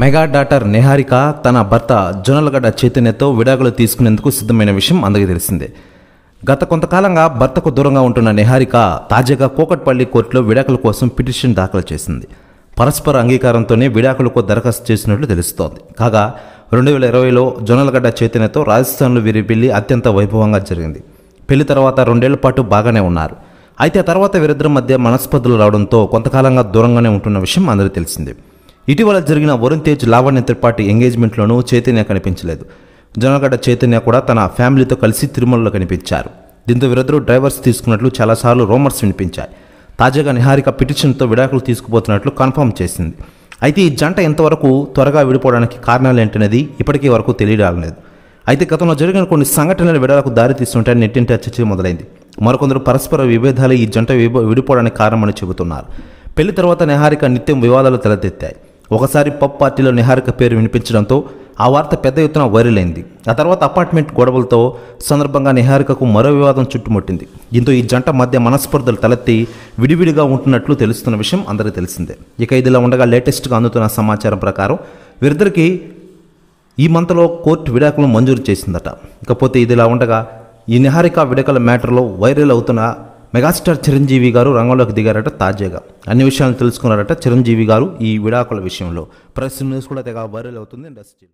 mega daughter Niharika తన భర్త జొన్నలగడ్డ చైతన్యతో విడాకులు తీసుకునేందుకు సిద్ధమైన విషయం అందరికీ తెలిసిందే గత కొంతకాలంగా భర్తకు దూరంగా ఉంటున్న నిహారిక తాజాగా కోకట్పల్లి కోర్టులో విడాకుల కోసం పిటిషన్ దాఖలు చేసింది పరస్పర అంగీకారంతోనే విడాకులకు దరఖాస్తు చేసినట్లు తెలుస్తోంది కాగా రెండు వేల ఇరవైలో జొన్నలగడ్డ చైతన్యతో రాజస్థాన్లో వీరి పెళ్లి అత్యంత వైభవంగా జరిగింది పెళ్లి తర్వాత రెండేళ్ల పాటు బాగానే ఉన్నారు అయితే తర్వాత వీరిద్దరి మధ్య మనస్పర్ధలు రావడంతో కొంతకాలంగా దూరంగానే ఉంటున్న విషయం అందరికీ తెలిసిందే ఇటీవల జరిగిన వరుణ్ తేజ్ లావణ్య త్రిపాఠి ఎంగేజ్మెంట్లోనూ చైతన్య కనిపించలేదు జనగడ్డ చైతన్య కూడా తన ఫ్యామిలీతో కలిసి తిరుమలలో కనిపించారు దీంతో వీరిద్దరూ డ్రైవర్స్ తీసుకున్నట్లు చాలాసార్లు రోమర్స్ వినిపించాయి తాజాగా నిహారిక పిటిషన్తో విడాకులు తీసుకుపోతున్నట్లు కన్ఫర్మ్ చేసింది అయితే ఈ జంట ఎంతవరకు త్వరగా విడిపోవడానికి కారణాలు ఏంటనేది ఇప్పటికీ వరకు తెలియడాలేదు అయితే గతంలో జరిగిన కొన్ని సంఘటనలు విడాలకు దారితీస్తుంటాయని నెట్టింటి చర్చ మొదలైంది మరికొందరు పరస్పర విభేదాలు ఈ జంట విడిపోవడానికి కారణమని చెబుతున్నారు పెళ్లి తర్వాత నిహారిక నిత్యం వివాదాలు తలెత్తాయి ఒకసారి పప్ పార్టీలో నిహారిక పేరు వినిపించడంతో ఆ వార్త పెద్ద ఎత్తున వైరల్ అయింది ఆ తర్వాత అపార్ట్మెంట్ గొడవలతో సందర్భంగా నిహారికకు మరో వివాదం చుట్టుముట్టింది దీంతో ఈ జంట మధ్య మనస్పర్ధలు తలెత్తి విడివిడిగా ఉంటున్నట్లు తెలుస్తున్న విషయం అందరికీ తెలిసిందే ఇక ఇదిలా ఉండగా లేటెస్ట్గా అందుతున్న సమాచారం ప్రకారం వీరిద్దరికి ఈ మంత్లో కోర్టు విడాకులను మంజూరు చేసిందట ఇకపోతే ఇదిలా ఉండగా ఈ నిహారిక విడకల మ్యాటర్లో వైరల్ అవుతున్న మెగాస్టార్ చిరంజీవి గారు రంగంలోకి దిగారట తాజాగా అన్ని విషయాలు తెలుసుకున్నారట చిరంజీవి గారు ఈ విడాకుల విషయంలో ప్రెస్ న్యూస్ కూడా తెగ వైరల్ అవుతుంది ఇండస్ట్రీ